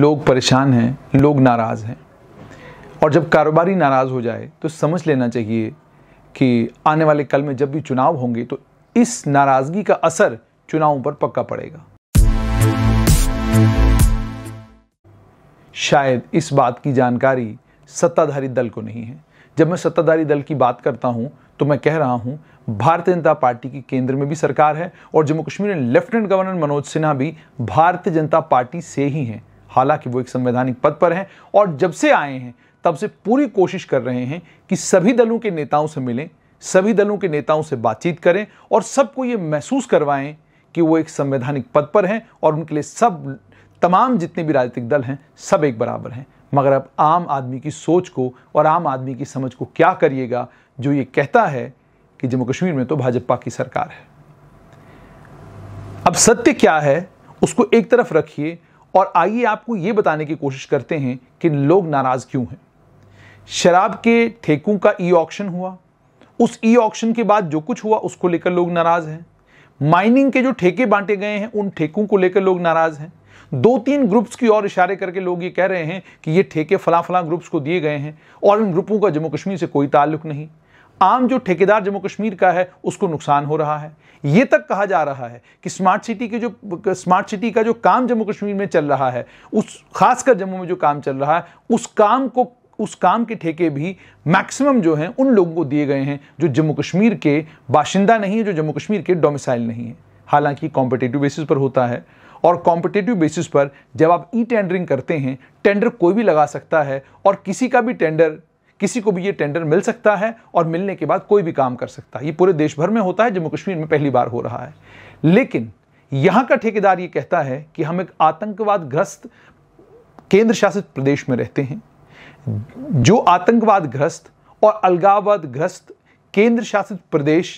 लोग परेशान हैं लोग नाराज़ हैं और जब कारोबारी नाराज़ हो जाए तो समझ लेना चाहिए कि आने वाले कल में जब भी चुनाव होंगे तो इस नाराज़गी का असर चुनावों पर पक्का पड़ेगा शायद इस बात की जानकारी सत्ताधारी दल को नहीं है जब मैं सत्ताधारी दल की बात करता हूं तो मैं कह रहा हूं भारतीय जनता पार्टी की केंद्र में भी सरकार है और जम्मू कश्मीर में लेफ्टिनेंट गवर्नर मनोज सिन्हा भी भारतीय जनता पार्टी से ही हैं हालांकि वो एक संवैधानिक पद पर हैं और जब से आए हैं तब से पूरी कोशिश कर रहे हैं कि सभी दलों के नेताओं से मिलें सभी दलों के नेताओं से बातचीत करें और सबको ये महसूस करवाएं कि वो एक संवैधानिक पद पर हैं और उनके लिए सब तमाम जितने भी राजनीतिक दल हैं सब एक बराबर हैं मगर अब आम आदमी की सोच को और आम आदमी की समझ को क्या करिएगा जो ये कहता है कि जम्मू कश्मीर में तो भाजपा की सरकार है अब सत्य क्या है उसको एक तरफ रखिए और आइए आपको ये बताने की कोशिश करते हैं कि लोग नाराज़ क्यों हैं शराब के ठेकों का ई ऑक्शन हुआ उस ई ऑक्शन के बाद जो कुछ हुआ उसको लेकर लोग नाराज़ हैं माइनिंग के जो ठेके बांटे गए हैं उन ठेकों को लेकर लोग नाराज़ हैं दो तीन ग्रुप्स की ओर इशारे करके लोग ये कह रहे हैं कि ये ठेके फला फला ग्रुप्स को दिए गए हैं और इन ग्रुपों का जम्मू कश्मीर से कोई ताल्लुक नहीं आम जो ठेकेदार जम्मू कश्मीर का है उसको नुकसान हो रहा है ये तक कहा जा रहा है कि स्मार्ट सिटी के जो स्मार्ट सिटी का जो काम जम्मू कश्मीर में चल रहा है उस खासकर जम्मू में जो काम चल रहा है उस काम को उस काम के ठेके भी मैक्सिमम जो हैं उन लोगों को दिए गए हैं जो जम्मू कश्मीर के बाशिंदा नहीं है जो जम्मू कश्मीर के डोमिसाइल नहीं है हालांकि कॉम्पिटेटिव बेसिस पर होता है और कॉम्पिटेटिव बेसिस पर जब आप ई टेंडरिंग करते हैं टेंडर कोई भी लगा सकता है और किसी का भी टेंडर किसी को भी ये टेंडर मिल सकता है और मिलने के बाद कोई भी काम कर सकता है ये पूरे देश भर में होता है जम्मू कश्मीर में पहली बार हो रहा है लेकिन यहाँ का ठेकेदार ये कहता है कि हम एक आतंकवाद ग्रस्त केंद्र शासित प्रदेश में रहते हैं जो आतंकवाद ग्रस्त और अलगाववाद ग्रस्त केंद्र शासित प्रदेश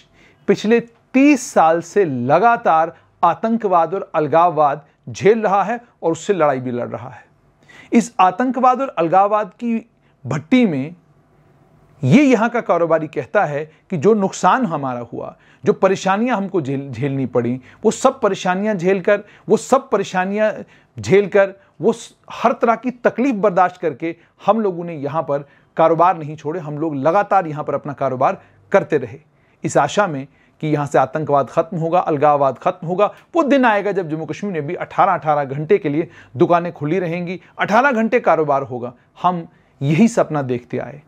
पिछले तीस साल से लगातार आतंकवाद और अलगाववाद झेल रहा है और उससे लड़ाई भी लड़ रहा है इस आतंकवाद और अलगाववाद की भट्टी में ये यहाँ का कारोबारी कहता है कि जो नुकसान हमारा हुआ जो परेशानियाँ हमको झेल झेलनी पड़ी वो सब परेशानियाँ झेल कर वो सब परेशानियाँ झेल कर वो हर तरह की तकलीफ बर्दाश्त करके हम लोगों ने यहाँ पर कारोबार नहीं छोड़े हम लोग लगातार यहाँ पर अपना कारोबार करते रहे इस आशा में कि यहाँ से आतंकवाद खत्म होगा अलगाववाद खत्म होगा वो दिन आएगा जब जम्मू कश्मीर में भी 18-18 घंटे के लिए दुकानें खुली रहेंगी 18 घंटे कारोबार होगा हम यही सपना देखते आए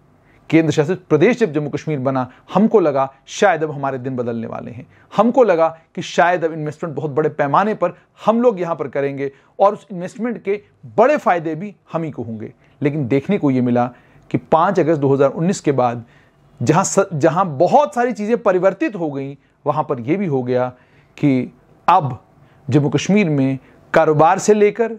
केंद्र शासित प्रदेश जब जम्मू कश्मीर बना हमको लगा शायद अब हमारे दिन बदलने वाले हैं हमको लगा कि शायद अब इन्वेस्टमेंट बहुत बड़े पैमाने पर हम लोग यहाँ पर करेंगे और उस इन्वेस्टमेंट के बड़े फायदे भी हम ही को होंगे लेकिन देखने को ये मिला कि पाँच अगस्त 2019 के बाद जहाँ जहाँ बहुत सारी चीज़ें परिवर्तित हो गई वहाँ पर यह भी हो गया कि अब जम्मू कश्मीर में कारोबार से लेकर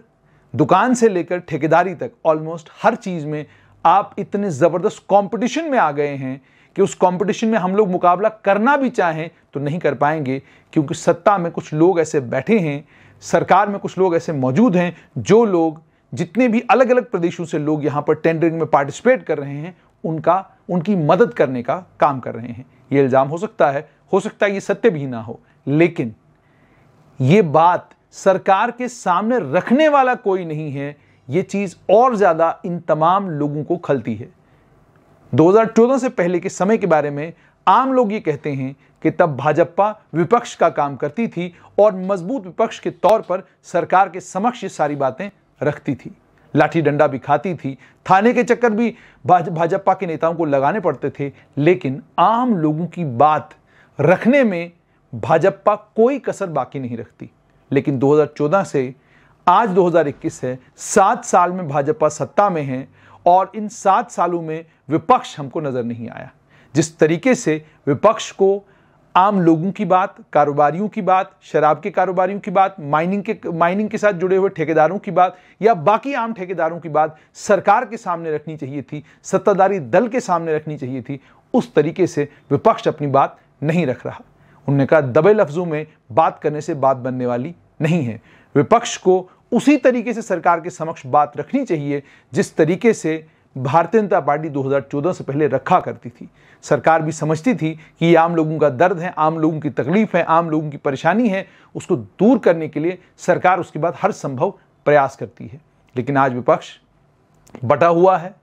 दुकान से लेकर ठेकेदारी तक ऑलमोस्ट हर चीज़ में आप इतने ज़बरदस्त कंपटीशन में आ गए हैं कि उस कंपटीशन में हम लोग मुकाबला करना भी चाहें तो नहीं कर पाएंगे क्योंकि सत्ता में कुछ लोग ऐसे बैठे हैं सरकार में कुछ लोग ऐसे मौजूद हैं जो लोग जितने भी अलग अलग प्रदेशों से लोग यहाँ पर टेंडरिंग में पार्टिसिपेट कर रहे हैं उनका उनकी मदद करने का काम कर रहे हैं ये इल्ज़ाम हो सकता है हो सकता है ये सत्य भी ना हो लेकिन ये बात सरकार के सामने रखने वाला कोई नहीं है ये चीज़ और ज़्यादा इन तमाम लोगों को खलती है 2014 से पहले के समय के बारे में आम लोग ये कहते हैं कि तब भाजपा विपक्ष का काम करती थी और मजबूत विपक्ष के तौर पर सरकार के समक्ष ये सारी बातें रखती थी लाठी डंडा भी खाती थी थाने के चक्कर भी भाजपा के नेताओं को लगाने पड़ते थे लेकिन आम लोगों की बात रखने में भाजपा कोई कसर बाकी नहीं रखती लेकिन 2014 से आज 2021 है सात साल में भाजपा सत्ता में है और इन सात सालों में विपक्ष हमको नज़र नहीं आया जिस तरीके से विपक्ष को आम लोगों की बात कारोबारियों की बात शराब के कारोबारियों की बात माइनिंग के माइनिंग के साथ जुड़े हुए ठेकेदारों की बात या बाकी आम ठेकेदारों की बात सरकार के सामने रखनी चाहिए थी सत्ताधारी दल के सामने रखनी चाहिए थी उस तरीके से विपक्ष अपनी बात नहीं रख रहा उन्होंने कहा दबे लफ्ज़ों में बात करने से बात बनने वाली नहीं है विपक्ष को उसी तरीके से सरकार के समक्ष बात रखनी चाहिए जिस तरीके से भारतीय जनता पार्टी 2014 से पहले रखा करती थी सरकार भी समझती थी कि ये आम लोगों का दर्द है आम लोगों की तकलीफ है आम लोगों की परेशानी है उसको दूर करने के लिए सरकार उसके बाद हर संभव प्रयास करती है लेकिन आज विपक्ष बटा हुआ है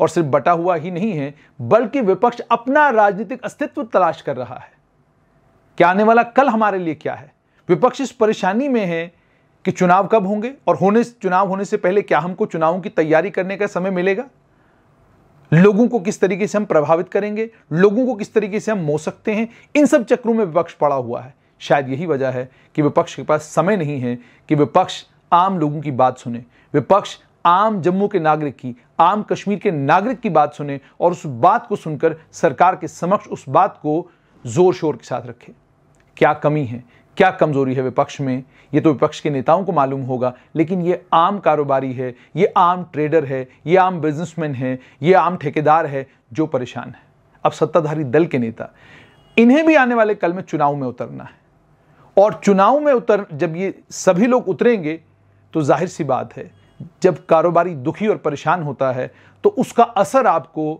और सिर्फ बटा हुआ ही नहीं है बल्कि विपक्ष अपना राजनीतिक अस्तित्व तलाश कर रहा है क्या आने वाला कल हमारे लिए क्या है विपक्ष इस परेशानी में है कि चुनाव कब होंगे और होने चुनाव होने से पहले क्या हमको चुनावों की तैयारी करने का समय मिलेगा लोगों को किस तरीके से हम प्रभावित करेंगे लोगों को किस तरीके से हम मो सकते हैं इन सब चक्रों में विपक्ष पड़ा हुआ है शायद यही वजह है कि विपक्ष के पास समय नहीं है कि विपक्ष आम लोगों की बात सुने विपक्ष आम जम्मू के नागरिक की आम कश्मीर के नागरिक की बात सुने और उस बात को सुनकर सरकार के समक्ष उस बात को जोर शोर के साथ रखे क्या कमी है क्या कमज़ोरी है विपक्ष में ये तो विपक्ष के नेताओं को मालूम होगा लेकिन ये आम कारोबारी है ये आम ट्रेडर है ये आम बिजनेसमैन है ये आम ठेकेदार है जो परेशान है अब सत्ताधारी दल के नेता इन्हें भी आने वाले कल में चुनाव में उतरना है और चुनाव में उतर जब ये सभी लोग उतरेंगे तो जाहिर सी बात है जब कारोबारी दुखी और परेशान होता है तो उसका असर आपको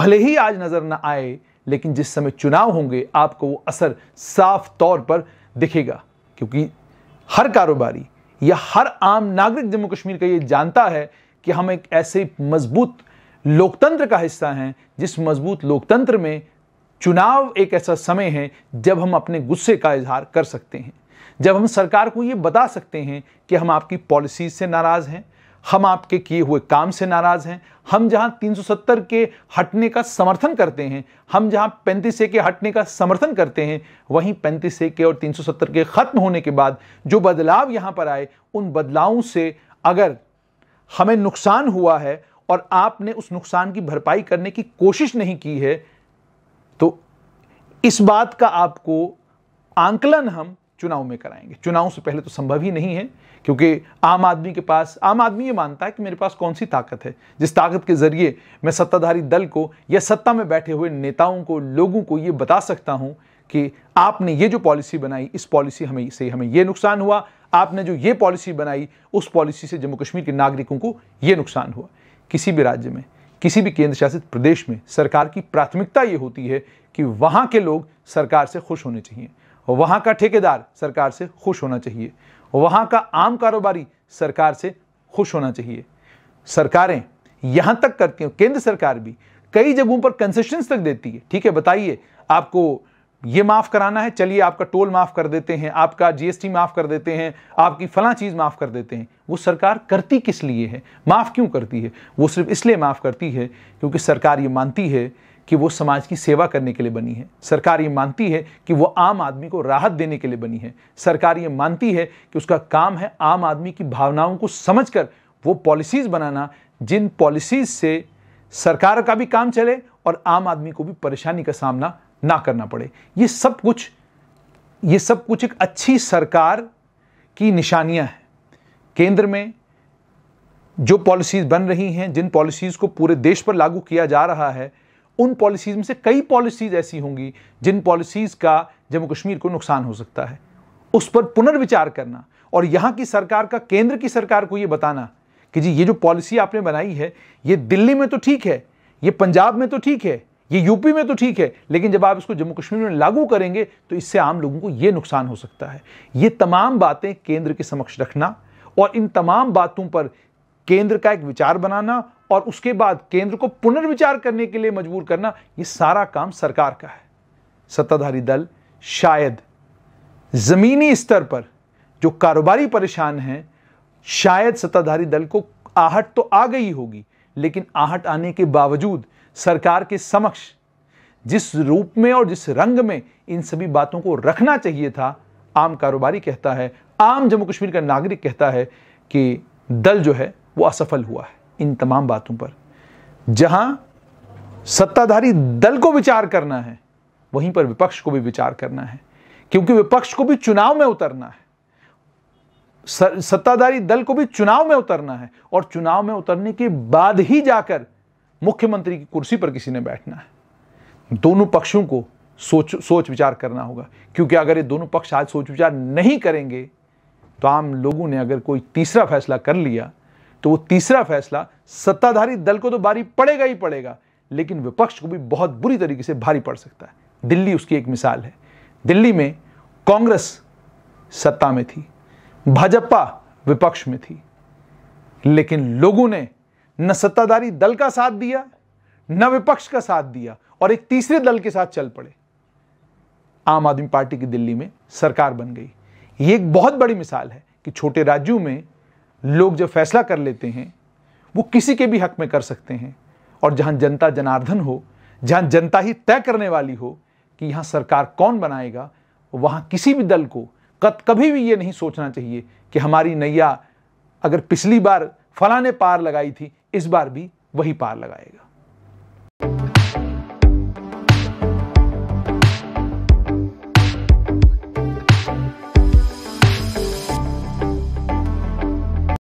भले ही आज नज़र ना आए लेकिन जिस समय चुनाव होंगे आपको वो असर साफ तौर पर दिखेगा क्योंकि हर कारोबारी या हर आम नागरिक जम्मू कश्मीर का ये जानता है कि हम एक ऐसे मजबूत लोकतंत्र का हिस्सा हैं जिस मजबूत लोकतंत्र में चुनाव एक ऐसा समय है जब हम अपने गुस्से का इजहार कर सकते हैं जब हम सरकार को ये बता सकते हैं कि हम आपकी पॉलिसीज से नाराज़ हैं हम आपके किए हुए काम से नाराज हैं हम जहां 370 के हटने का समर्थन करते हैं हम जहां पैंतीस के हटने का समर्थन करते हैं वहीं पैंतीस के और 370 के खत्म होने के बाद जो बदलाव यहां पर आए उन बदलावों से अगर हमें नुकसान हुआ है और आपने उस नुकसान की भरपाई करने की कोशिश नहीं की है तो इस बात का आपको आंकलन हम चुनाव में कराएंगे चुनाव से पहले तो संभव ही नहीं है क्योंकि आम आदमी के पास आम आदमी ये मानता है कि मेरे पास कौन सी ताकत है जिस ताकत के जरिए मैं सत्ताधारी दल को या सत्ता में बैठे हुए नेताओं को लोगों को ये बता सकता हूँ कि आपने ये जो पॉलिसी बनाई इस पॉलिसी हमें से हमें ये नुकसान हुआ आपने जो ये पॉलिसी बनाई उस पॉलिसी से जम्मू कश्मीर के नागरिकों को ये नुकसान हुआ किसी भी राज्य में किसी भी केंद्र शासित प्रदेश में सरकार की प्राथमिकता ये होती है कि वहाँ के लोग सरकार से खुश होने चाहिए वहाँ का ठेकेदार सरकार से खुश होना चाहिए वहाँ का आम कारोबारी सरकार से खुश होना चाहिए सरकारें यहाँ तक करके केंद्र सरकार भी कई जगहों पर कंसेशन तक देती है ठीक है बताइए आपको ये माफ़ कराना है चलिए आपका टोल माफ़ कर देते हैं आपका जीएसटी माफ़ कर देते हैं आपकी फला चीज़ माफ़ कर देते हैं वो सरकार करती किस लिए है माफ़ क्यों करती है वो सिर्फ इसलिए माफ़ करती है क्योंकि सरकार ये मानती है कि वो समाज की सेवा करने के लिए बनी है सरकार ये मानती है कि वो आम आदमी को राहत देने के लिए बनी है सरकार ये मानती है कि उसका काम है आम आदमी की भावनाओं को समझकर वो पॉलिसीज़ बनाना जिन पॉलिसीज़ से सरकार का भी काम चले और आम आदमी को भी परेशानी का सामना ना करना पड़े ये सब कुछ ये सब कुछ एक अच्छी सरकार की निशानियां हैं केंद्र में जो पॉलिसीज़ बन रही हैं जिन पॉलिसीज़ को पूरे देश पर लागू किया जा रहा है उन पॉलिसीज़ में से कई पॉलिसीज़ ऐसी होंगी जिन पॉलिसीज़ का जम्मू कश्मीर को नुकसान हो सकता है उस पर पुनर्विचार करना और यहां की सरकार का केंद्र की सरकार को यह बताना कि जी ये जो पॉलिसी आपने बनाई है ये दिल्ली में तो ठीक है ये पंजाब में तो ठीक है ये यूपी में तो ठीक है लेकिन जब आप इसको जम्मू कश्मीर में लागू करेंगे तो इससे आम लोगों को यह नुकसान हो सकता है ये तमाम बातें केंद्र के समक्ष रखना और इन तमाम बातों पर केंद्र का एक विचार बनाना और उसके बाद केंद्र को पुनर्विचार करने के लिए मजबूर करना ये सारा काम सरकार का है सत्ताधारी दल शायद ज़मीनी स्तर पर जो कारोबारी परेशान हैं शायद सत्ताधारी दल को आहट तो आ गई होगी लेकिन आहट आने के बावजूद सरकार के समक्ष जिस रूप में और जिस रंग में इन सभी बातों को रखना चाहिए था आम कारोबारी कहता है आम जम्मू कश्मीर का नागरिक कहता है कि दल जो है वो असफल हुआ है इन तमाम बातों पर जहां सत्ताधारी दल को विचार करना है वहीं पर विपक्ष को भी विचार करना है क्योंकि विपक्ष को भी चुनाव में उतरना है सत्ताधारी दल को भी चुनाव में उतरना है और चुनाव में उतरने के बाद ही जाकर मुख्यमंत्री की कुर्सी पर किसी ने बैठना है दोनों पक्षों को सोच सोच विचार करना होगा क्योंकि अगर ये दोनों पक्ष आज सोच विचार नहीं करेंगे तो आम लोगों ने अगर कोई तीसरा फैसला कर लिया तो वो तीसरा फैसला सत्ताधारी दल को तो भारी पड़ेगा ही पड़ेगा लेकिन विपक्ष को भी बहुत बुरी तरीके से भारी पड़ सकता है दिल्ली उसकी एक मिसाल है दिल्ली में कांग्रेस सत्ता में थी भाजपा विपक्ष में थी लेकिन लोगों ने न सत्ताधारी दल का साथ दिया न विपक्ष का साथ दिया और एक तीसरे दल के साथ चल पड़े आम आदमी पार्टी की दिल्ली में सरकार बन गई ये एक बहुत बड़ी मिसाल है कि छोटे राज्यों में लोग जब फैसला कर लेते हैं वो किसी के भी हक में कर सकते हैं और जहाँ जनता जनार्दन हो जहाँ जनता ही तय करने वाली हो कि यहाँ सरकार कौन बनाएगा वहाँ किसी भी दल को कत कभी भी ये नहीं सोचना चाहिए कि हमारी नैया अगर पिछली बार फला ने पार लगाई थी इस बार भी वही पार लगाएगा